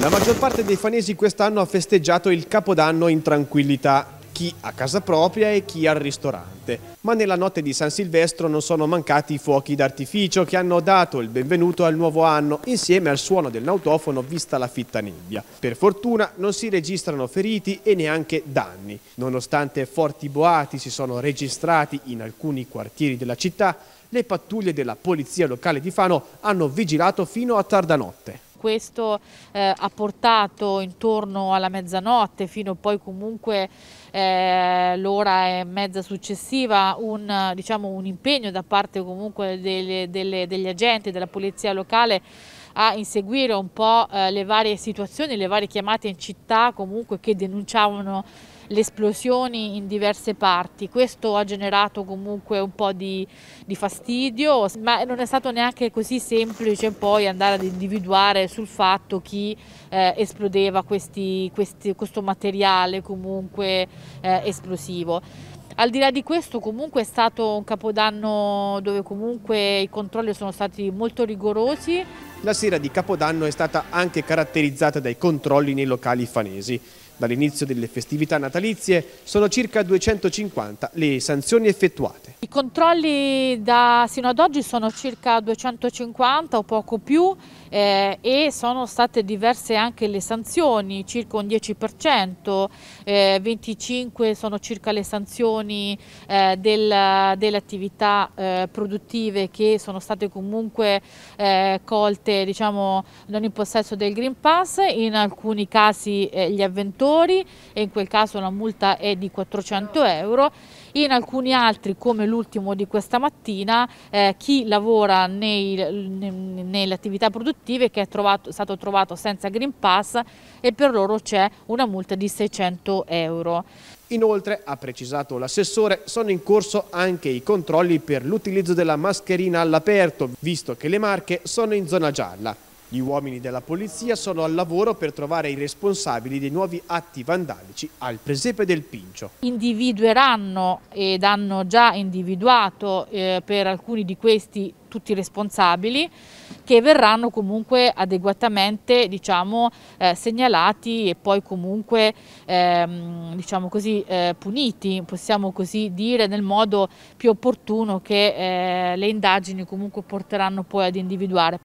La maggior parte dei fanesi quest'anno ha festeggiato il Capodanno in tranquillità, chi a casa propria e chi al ristorante. Ma nella notte di San Silvestro non sono mancati i fuochi d'artificio che hanno dato il benvenuto al nuovo anno insieme al suono del nautofono vista la fitta nebbia. Per fortuna non si registrano feriti e neanche danni. Nonostante forti boati si sono registrati in alcuni quartieri della città, le pattuglie della polizia locale di Fano hanno vigilato fino a tarda notte questo eh, ha portato intorno alla mezzanotte fino poi comunque eh, l'ora e mezza successiva un, diciamo, un, impegno da parte comunque delle, delle, degli agenti della polizia locale a inseguire un po' eh, le varie situazioni, le varie chiamate in città comunque che denunciavano le esplosioni in diverse parti. Questo ha generato comunque un po' di, di fastidio, ma non è stato neanche così semplice poi andare ad individuare sul fatto chi eh, esplodeva questi, questi, questo materiale comunque eh, esplosivo. Al di là di questo comunque è stato un capodanno dove comunque i controlli sono stati molto rigorosi. La sera di Capodanno è stata anche caratterizzata dai controlli nei locali fanesi. Dall'inizio delle festività natalizie sono circa 250 le sanzioni effettuate. I controlli da sino ad oggi sono circa 250 o poco più eh, e sono state diverse anche le sanzioni, circa un 10%, eh, 25 sono circa le sanzioni eh, del, delle attività eh, produttive che sono state comunque eh, colte diciamo, non in possesso del Green Pass, in alcuni casi eh, gli avventori lavoratori e in quel caso la multa è di 400 euro. In alcuni altri, come l'ultimo di questa mattina, eh, chi lavora nei, nelle attività produttive che è trovato, stato trovato senza Green Pass e per loro c'è una multa di 600 euro. Inoltre, ha precisato l'assessore, sono in corso anche i controlli per l'utilizzo della mascherina all'aperto, visto che le marche sono in zona gialla. Gli uomini della polizia sono al lavoro per trovare i responsabili dei nuovi atti vandalici al presepe del Pincio. Individueranno ed hanno già individuato eh, per alcuni di questi tutti i responsabili che verranno comunque adeguatamente diciamo, eh, segnalati e poi comunque ehm, diciamo così, eh, puniti, possiamo così dire, nel modo più opportuno che eh, le indagini comunque porteranno poi ad individuare.